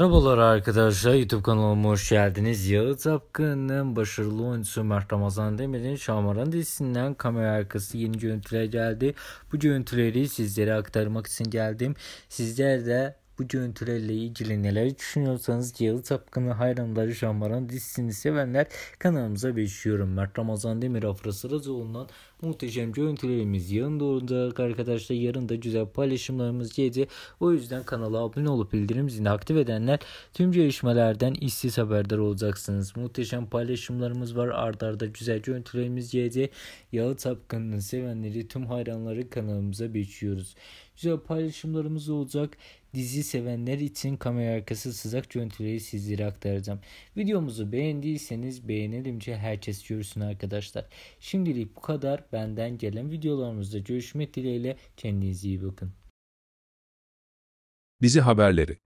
Merhabalar arkadaşlar YouTube kanalıma hoş geldiniz. Yalı Apkın'ın başarılı oyuncusu Mert Ramazan Demir'in Şamaran dizisinden kamera arkası yeni görüntüler geldi. Bu görüntüleri sizlere aktarmak için geldim. Sizler de bu görüntülerle ilgili neler düşünüyorsanız Cihazı Tapkını hayranları şamaran dizisini sevenler kanalımıza bekliyorum. Mert Ramazan Demir Afra Sarazoğlu'ndan muhteşem görüntülerimiz yarın da arkadaşlar. Yarın da güzel paylaşımlarımız geldi. O yüzden kanala abone olup bildirim zilini aktif edenler tüm gelişmelerden işsiz haberdar olacaksınız. Muhteşem paylaşımlarımız var. Arda arda güzel görüntülerimiz geldi. Yağı Tapkın'ın sevenleri tüm hayranları kanalımıza bekliyoruz. Güzel paylaşımlarımız olacak. Dizi sevenler için kamera arkası sızak görüntüleri sizlere aktaracağım. Videomuzu beğendiyseniz beğenelimce herkes görsün arkadaşlar. Şimdilik bu kadar. Benden gelen videolarımızda görüşmek dileğiyle. Kendinize iyi bakın. Dizi haberleri